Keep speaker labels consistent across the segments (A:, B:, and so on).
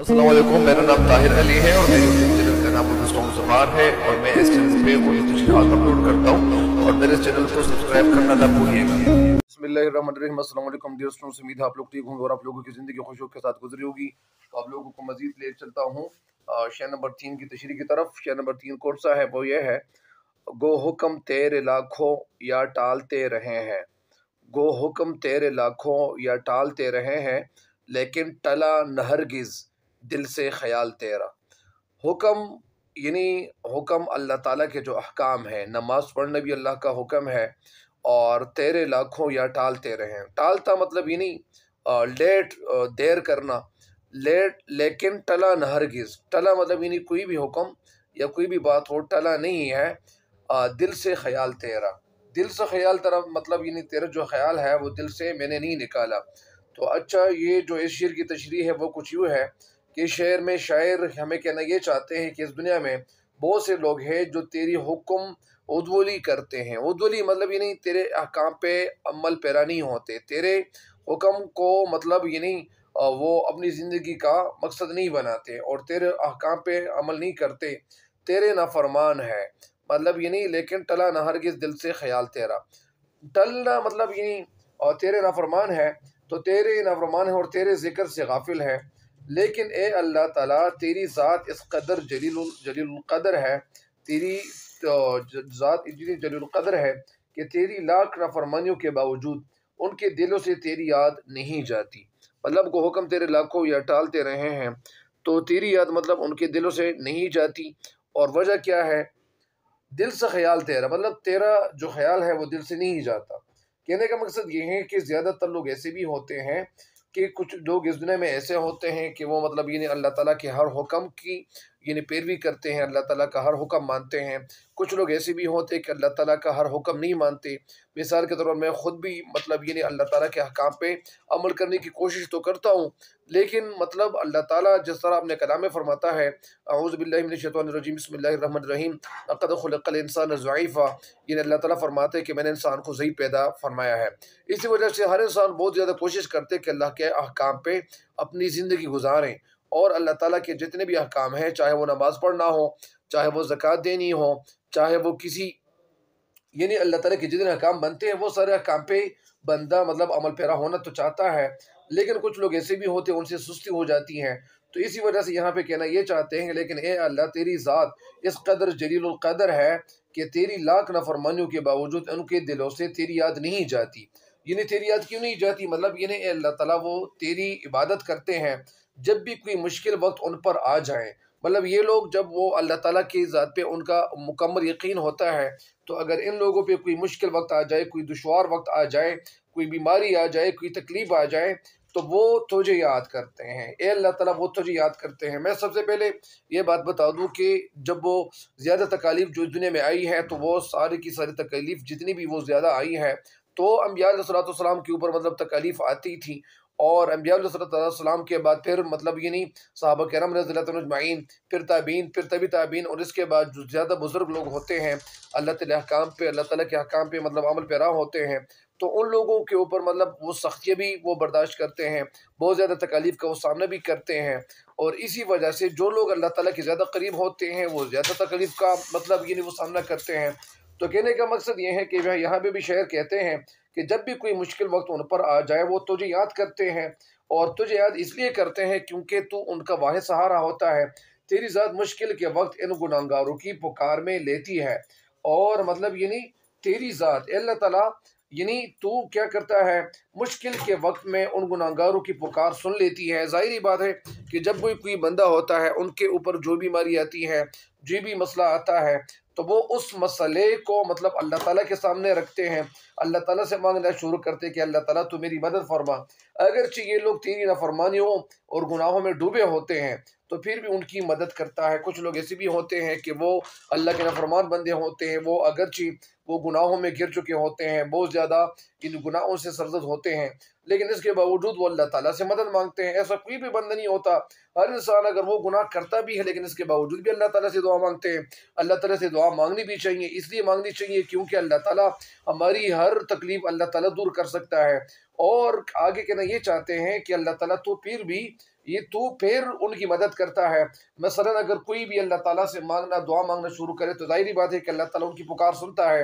A: असलम मेरा नाम ताहिर अली है और मेरे का नाम जबान है और मैं इस चैनल पे अपलोड करता हूँ और मेरे चैनल को सब्सक्राइब करना ना भूलिएगा उम्मीद आप लोग ठीक होंगे और आप लोगों की ज़िंदगी खुशियों के साथ गुजरी होगी तो आप लोगों को मजीद ले चलता हूँ शेयर नंबर तीन की तशरी की तरफ शेयर नंबर तीन कौन सा है वो ये है गो हुक्म तेरे लाखों या टालते रहे हैं गो हुक्म तेरे लाखों या टालते रहे हैं लेकिन टला नहरगिज़ दिल से ख्याल तेरा हुक्म यानी हुक्म अल्लाह ताला के जो अहकाम हैं नमाज़ पढ़ना भी अल्लाह का हुक्म है और तेरे लाखों या टालते रहें टालता मतलब ये नहीं लेट देर करना लेट लेकिन टला न हरगिज़ टला मतलब यानी कोई भी हुक्म या कोई भी बात हो टला नहीं है आ, दिल से ख्याल तेरा दिल से ख्याल तरफ मतलब यानी तेरा जो ख्याल है वो दिल से मैंने नहीं निकाला तो अच्छा ये जो इस शेर की तशरी है वो कुछ यूँ है कि शेर में शायर हमें कहना ये चाहते हैं कि इस दुनिया में बहुत से लोग हैं जो तेरी हुक्म उदवली करते हैं उदवली मतलब ये नहीं तेरे अहकाम पे अमल पैरा नहीं होते तेरे हुक्म को मतलब ये नहीं वो अपनी ज़िंदगी का मकसद नहीं बनाते और तेरे अहकाम पे अमल नहीं करते तेरे नाफरमान है मतलब ये नहीं लेकिन टला ना के दिल से ख्याल तेरा टलना मतलब ये नहीं और तेरे नाफरमान है तो तेरे नाफरमान है और तेरे ज़िक्र से गाफिल है लेकिन ए अल्लाह ताला तेरी ज़ात इस कदर जलील जलीलकदर है तेरी ज़ात इतनी जलीलकदर है कि तेरी लाख नाफरमानियों के बावजूद उनके दिलों से तेरी याद नहीं जाती मतलब को हुक्म तेरे लाखों या टालते रहे हैं तो तेरी याद मतलब उनके दिलों से नहीं जाती और वजह क्या है दिल से ख्याल तेरा मतलब तेरा जो ख्याल है वो दिल से नहीं जाता कहने का मकसद ये है कि ज़्यादातर लोग ऐसे भी होते हैं कि कुछ लोग इस दुनिया में ऐसे होते हैं कि वो मतलब ये अल्लाह ताला के हर हुक्म की यानी पैरवी करते हैं अल्लाह ताला का हर हुक्म मानते हैं कुछ लोग ऐसे भी होते कि अल्लाह ताला का हर हुक्म नहीं मानते मिसाल के तौर पर मैं ख़ुद भी मतलब यानी अल्लाह ताला के अहकाम पे अमल करने की कोशिश तो करता हूँ लेकिन मतलब अल्लाह ताला जिस तरह अपने कलाम में फरमाता है आउज़बिल्लिनशतरजीम बसमीम अक़दखलसान ज़ीफ़ा यानी अल्लाह ताला फरमाते हैं कि मैंने इंसान को सही पैदा फरमाया है इसी वजह से हर इंसान बहुत ज़्यादा कोशिश करते कि अल्लाह के अहकाम पर अपनी ज़िंदगी गुजारें और अल्लाह ताला के जितने भी अहकाम हैं चाहे वो नमाज़ पढ़ना हो चाहे वो ज़क़़त देनी हो चाहे वो किसी यानी अल्लाह ताला के जितने अहकाम बनते हैं वो सारे अहकाम पे बंदा मतलब अमल पैरा होना तो चाहता है लेकिन कुछ लोग ऐसे भी होते हैं उनसे सुस्ती हो जाती हैं तो इसी वजह से यहाँ पे कहना ये चाहते हैं लेकिन ए अल्लाह तेरी ज़ात इस कदर जलीलकदर है कि तेरी लाख नाफरमानियों के बावजूद उनके दिलों से तेरी याद नहीं जाती यानी तेरी याद क्यों नहीं जाती मतलब यानी अल्लाह ताला वो तेरी इबादत करते हैं जब भी कोई मुश्किल वक्त उन पर आ जाए मतलब ये लोग जब वो अल्लाह ताला की ज़ात पे उनका मुकम्मल यकीन होता है तो अगर इन लोगों पे कोई मुश्किल वक्त आ जाए कोई दुशवार वक्त आ जाए कोई बीमारी आ जाए कोई तकलीफ़ आ जाए तो वो तुझे याद करते हैं ए अल्लाह ताला वो तुझे याद करते हैं मैं सबसे पहले ये बात बता दूँ कि जब वो ज़्यादा तकालीफ जो दुनिया में आई है तो वो सारी की सारी तकलीफ़ जितनी भी वो ज़्यादा आई है तो अम्बिया सलाम के ऊपर मतलब तकालीफ आती थी और अम्बियाम के बाद फिर मतलब नहीं साहब करम रजमाइन फिर ताबीन फिर तभी ताबीन और इसके बाद जो ज़्यादा बुज़ुर्ग लोग होते हैं अल्लाह तहकाम पे अल्लाह ताली के हकाम पे मतलब अमल पैरा होते हैं तो उन लोगों के ऊपर मतलब वो सख्ती भी वो बर्दाश्त करते हैं बहुत ज़्यादा तकालीफ का वो सामना भी करते हैं और इसी वजह से जो लोग अल्लाह ताली के ज़्यादा करीब होते हैं वो ज़्यादा तकलीफ का मतलब नहीं वो सामना करते हैं तो कहने का मकसद ये है कि यहाँ पर भी, शहर कहते हैं कि जब भी कोई मुश्किल वक्त उन पर आ जाए वो तुझे याद करते हैं और तुझे याद इसलिए करते हैं क्योंकि तू उनका वाहि सहारा होता है तेरी ज़ात मुश्किल के वक्त इन गुनागारों की पुकार में लेती है और मतलब यानी तेरी ज़ात अल्लाह ताला यानी तू क्या करता है मुश्किल के वक्त में उन गुनागारों की पुकार सुन लेती है ज़ाहरी बात है कि जब भी कोई बंदा होता है उनके ऊपर जो बीमारी आती है जो भी मसला आता है तो वो उस मसले को मतलब अल्लाह ताला के सामने रखते हैं अल्लाह ताला से मांगना शुरू करते हैं कि अल्लाह ताला तू मेरी मदद फरमा अगरचे ये लोग तेरी हो और गुनाहों में डूबे होते हैं तो फिर भी उनकी मदद करता है कुछ लोग ऐसे भी होते हैं कि वो अल्लाह के नफरमान बंदे होते हैं वो अगरची वो गुनाहों में गिर चुके होते हैं बहुत ज़्यादा इन गुनाहों से सरजद होते हैं लेकिन इसके बावजूद वो अल्लाह ताला से मदद मांगते हैं ऐसा कोई भी बंद नहीं होता हर इंसान अगर वो गुनाह करता भी है लेकिन इसके बावजूद भी अल्लाह ताला से दुआ मांगते हैं अल्लाह ताला से दुआ मांगनी भी चाहिए इसलिए मांगनी चाहिए क्योंकि अल्लाह ताला हमारी हर तकलीफ अल्लाह ताला दूर कर सकता है और आगे कहना ये चाहते हैं कि अल्लाह ताला तो फिर भी ये तो फिर उनकी मदद करता है मसला अगर कोई भी अल्लाह ताला से मांगना दुआ मांगना शुरू करे तो जाहिर बात है कि अल्लाह ताला उनकी पुकार सुनता है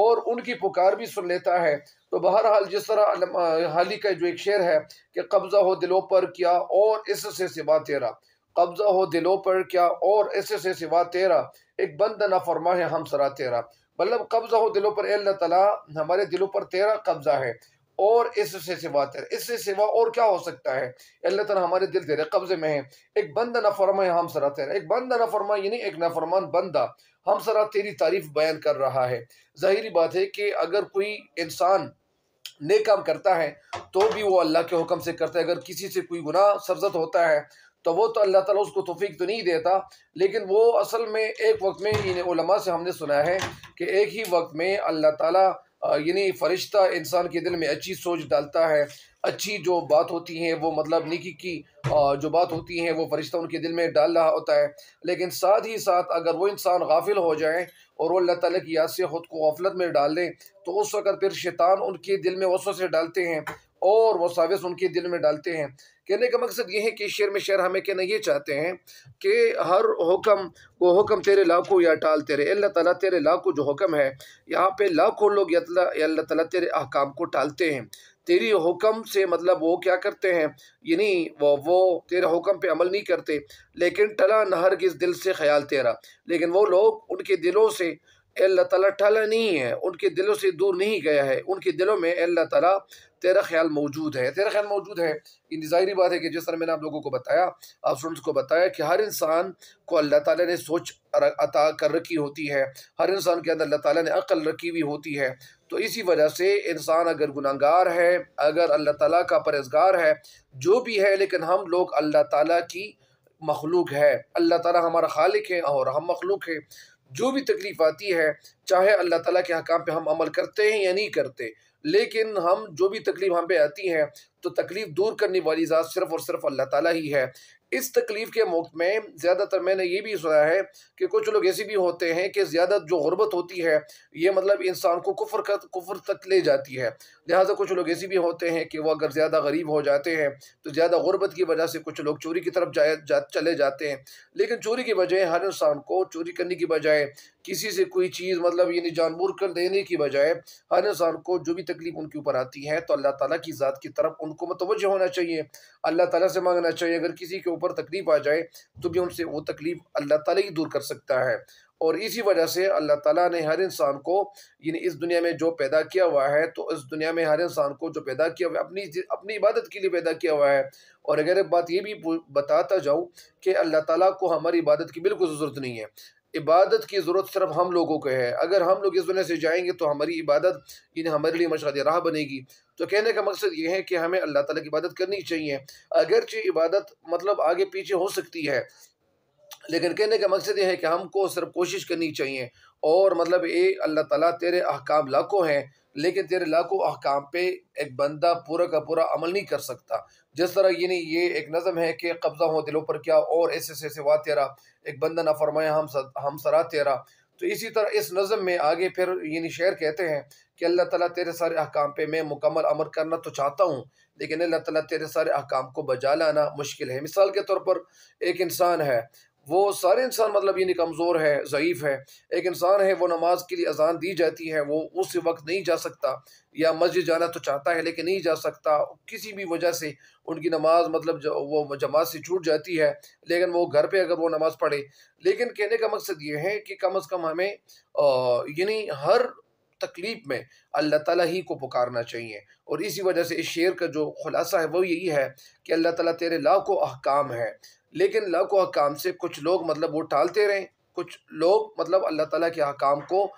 A: और उनकी पुकार भी सुन लेता है तो बहरहाल जिस तरह हाली का जो एक शेर है कि कब्ज़ा हो दिलों पर क्या और इससे सिवा तेरा कब्ज़ा हो दिलों पर क्या और इससे सिवा तेरा एक बंद ना फरमा है हम सरा तेरा मतलब कब्ज़ा हो दिलों पर अल्लाह ताला हमारे दिलों पर तेरा कब्ज़ा है और इससे सिवा तेरे इससे सिवा और क्या हो सकता है अल्लाह तला हमारे दिल तेरे कब्जे में है एक बंद नफरमा हम सरा तेरा एक बंद नफरमा फरमा यानी एक नफरमान बंदा हम सरा तेरी तारीफ बयान कर रहा है ज़ाहरी बात है कि अगर कोई इंसान ने काम करता है तो भी वो अल्लाह के हुक्म से करता है अगर किसी से कोई गुनाह सरजत होता है तो वो तो अल्लाह ताला उसको तोफ़ी तो नहीं देता लेकिन वो असल में एक वक्त में इन्हें उलमा से हमने सुना है कि एक ही वक्त में अल्लाह ताला यानी फ़रिश्ता इंसान के दिल में अच्छी सोच डालता है अच्छी जो बात होती है वो मतलब निकी की जो बात होती है वो फ़रिश्ता उनके दिल में डाल रहा होता है लेकिन साथ ही साथ अगर वो इंसान गाफिल हो जाए और वो अल्लाह ताला की याद से ख़ुद को गफलत में डाल दें तो उस वक़्त फिर शैतान उनके दिल में वसों से डालते हैं और वसाविस उनके दिल में डालते हैं कहने का मकसद ये है कि शेर में शेर हमें कहना ये चाहते हैं कि हर हुक्म वो हुक्म तेरे लाखों या टाल तेरे अल्लाह ताला तेरे लाखों जो हुक्म है यहाँ पे लाखों लोग अल्लाह ताला तेरे अहकाम को टालते हैं तेरी हुक्म से मतलब वो क्या करते हैं यानी वो वो तेरे हुक्म पे अमल नहीं करते लेकिन टला नहर किस दिल से ख्याल तेरा लेकिन वो लोग उनके दिलों से अल्लाह ताला टला नहीं है उनके दिलों से दूर नहीं गया है उनके दिलों में अल्लाह ताला तेरा ख्याल मौजूद है तेरा ख्याल मौजूद है इन ज़ाहरी बात है कि जिस तरह मैंने आप लोगों को बताया आप स्टूडेंट्स को बताया कि हर इंसान को अल्लाह ताला ने सोच अता कर रखी होती है हर इंसान के अंदर अल्लाह ताला ने अकल रखी हुई होती है तो इसी वजह से इंसान अगर गुनागार है अगर अल्लाह ताला का परहेजगार है जो भी है लेकिन हम लोग अल्लाह ताला की मखलूक है अल्लाह ताला हमारा खालिक है और हम मखलूक है जो भी तकलीफ़ आती है चाहे अल्लाह ताला के हकाम पे हम अमल करते हैं या नहीं करते लेकिन हम जो भी तकलीफ हम पे आती है तो तकलीफ़ दूर करने वाली ज़ात सिर्फ़ और सिर्फ अल्लाह ताला ही है इस तकलीफ़ के वक्त में ज़्यादातर मैंने ये भी सुना है कि कुछ लोग ऐसे भी होते हैं कि ज़्यादा जो गुर्बत होती है ये मतलब इंसान को कुफर कर कुफर तक ले जाती है लिहाजा कुछ लोग ऐसे भी होते हैं कि वो अगर ज़्यादा गरीब हो जाते हैं तो ज़्यादा गुरबत की वजह से कुछ लोग चोरी की तरफ जाए जा, चले जाते हैं लेकिन चोरी की बजाय हर इंसान को चोरी करने की बजाय किसी से कोई चीज़ मतलब यानी जानबूझ कर देने की बजाय हर इंसान को जो भी तकलीफ उनके ऊपर आती है तो अल्लाह ताला की ज़ात की तरफ उनको मतवज होना चाहिए अल्लाह ताला से मांगना चाहिए अगर किसी के ऊपर तकलीफ आ जाए तो भी उनसे वो तकलीफ अल्लाह ताला ही दूर कर सकता है और इसी वजह से अल्लाह ताला ने हर इंसान को यानी इस दुनिया में जो पैदा किया हुआ है तो इस दुनिया में हर इंसान को जो पैदा किया हुआ है अपनी अपनी इबादत के लिए पैदा किया हुआ है और अगर बात ये भी बताता जाऊँ कि अल्लाह ताला को हमारी इबादत की बिल्कुल ज़रूरत नहीं है इबादत की ज़रूरत सिर्फ हम लोगों को है अगर हम लोग इस दुनिया से जाएंगे तो हमारी इबादत इन्हें हमारे लिए मशाद राह बनेगी तो कहने का मकसद ये है कि हमें अल्लाह ताला की इबादत करनी चाहिए अगरचे इबादत मतलब आगे पीछे हो सकती है लेकिन कहने का मकसद ये है कि हमको सिर्फ कोशिश करनी चाहिए और मतलब ये अल्लाह ताला तेरे अहकाम लाखों हैं लेकिन तेरे लाखों अहकाम पे एक बंदा पूरा का पूरा अमल नहीं कर सकता जिस तरह यानी ये एक नज़म है कि कब्ज़ा हो दिलों पर क्या और ऐसे से सिवा तेरा एक बंदा ना फरमाया हम हम सरा तेरा तो इसी तरह इस नज़म में आगे फिर यानी शेर कहते हैं कि अल्लाह ताला तेरे सारे अहकाम पे मैं मुकम्मल अमर करना तो चाहता हूँ लेकिन अल्लाह ताला तेरे सारे अहकाम को बजा लाना मुश्किल है मिसाल के तौर पर एक इंसान है वो सारे इंसान मतलब यानी कमज़ोर है ज़यीफ़ है एक इंसान है वो नमाज के लिए अजान दी जाती है वो उस वक्त नहीं जा सकता या मस्जिद जाना तो चाहता है लेकिन नहीं जा सकता किसी भी वजह से उनकी नमाज मतलब वो जमात से छूट जाती है लेकिन वो घर पे अगर वो नमाज़ पढ़े लेकिन कहने का मकसद ये है कि कम अज़ कम हमें यानी हर तकलीफ़ में अल्लाह ताला ही को पुकारना चाहिए और इसी वजह से इस शेर का जो खुलासा है वो यही है कि अल्लाह ताला तेरे लाखों अहकाम है लेकिन लव को हकाम से कुछ लोग मतलब वो टालते रहें कुछ लोग मतलब अल्लाह ताला के अहकाम को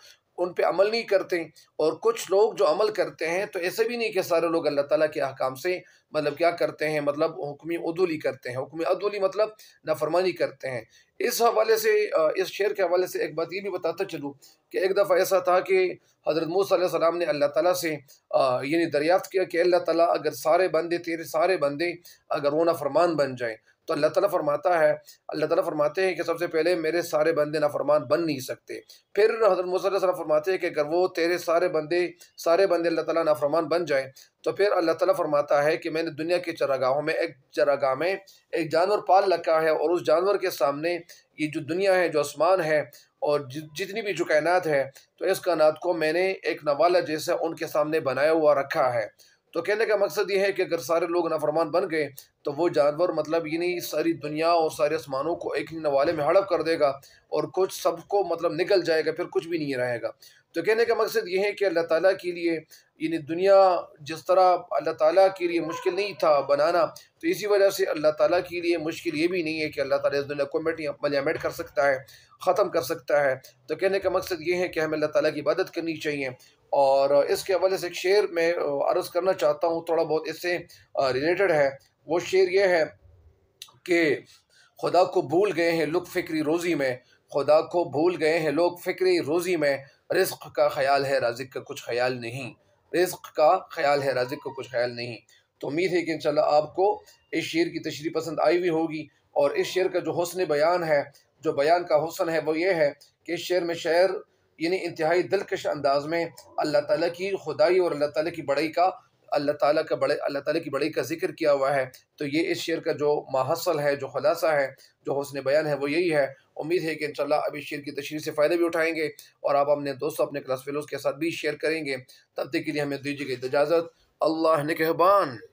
A: उन पे अमल नहीं करते और कुछ लोग जो अमल करते हैं तो ऐसे भी नहीं कि सारे लोग अल्लाह ताला के अहकाम से मतलब क्या करते हैं मतलब हुक्मी अदूली करते हैं हुक्मी अदूली मतलब नाफरमानी करते हैं इस हवाले से इस शेर के हवाले से एक बात ये भी बताता चलूँ कि एक दफ़ा ऐसा था कि हज़रत मूसम ने अल्लाह ताला से यानी दरियाफ़्त किया कि अल्लाह ताला अगर सारे बंदे तेरे सारे बंदे अगर वो नाफरमान बन जाएँ तो अल्लाह ताला फरमाता है अल्लाह ताला फरमाते हैं कि सबसे पहले मेरे सारे बंदे नाफरमान बन नहीं सकते फिर हजरत मूसा फरमाते हैं कि अगर वो तेरे सारे बंदे सारे बंदे अल्लाह ताला नाफरमान बन जाए तो फिर अल्लाह ताला फरमाता है कि मैंने दुनिया की चरागाहों में एक चरागाह में एक जानवर पाल रखा है और उस जानवर के सामने ये जो दुनिया है जो आसमान है और जितनी भी जो कायनात है तो इस कायनात को मैंने एक नवाला जैसा उनके सामने बनाया हुआ रखा है तो कहने का मकसद ये है कि अगर सारे लोग नाफरमान बन गए तो वो जानवर मतलब यानी सारी दुनिया और सारे आसमानों को एक ही नवाले में हड़प कर देगा और कुछ सबको मतलब निकल जाएगा फिर कुछ भी नहीं रहेगा तो कहने का मकसद ये है कि अल्लाह ताला के लिए यानी दुनिया जिस तरह अल्लाह ताला के लिए मुश्किल नहीं था बनाना तो इसी वजह से अल्लाह ताला के लिए मुश्किल ये भी नहीं है कि अल्लाह ताला इस दुनिया को मलियामेट कर सकता है ख़त्म कर सकता है तो कहने का मकसद ये है कि हमें अल्लाह ताला की इबादत करनी चाहिए और इसके हवाले से एक शेर में अर्ज़ करना चाहता हूँ थोड़ा बहुत इससे रिलेटेड है वो शेर यह है कि खुदा को भूल गए हैं लुक फिक्री रोज़ी में खुदा को भूल गए हैं लोग फिक्री रोज़ी में रिस्क का ख्याल है राजिक का कुछ ख्याल नहीं रिस्क का ख्याल है राजिक का कुछ ख्याल नहीं तो उम्मीद है कि इन आपको इस शेर की तशरी पसंद आई हुई होगी और इस शेर का जो हौसन बयान है जो बयान का हसन है वो ये है कि इस शेर में शेर यानी इंतहाई दिलकश अंदाज में अल्लाह ताला की खुदाई और अल्लाह ताला की बड़ाई का अल्लाह ताला का बड़े अल्लाह ताला की बड़ाई का जिक्र किया हुआ है तो ये इस शेर का जो माहसल है जो खुलासा है जो हौसने बयान है वो यही है उम्मीद है कि इन अब इस शेर की तशरी से फ़ायदा भी उठाएंगे और आप अपने दोस्तों अपने क्लास फेलोज़ के साथ भी शेयर करेंगे तब तक के लिए हमें दीजिएगा इजाज़त अल्लाह नकहबान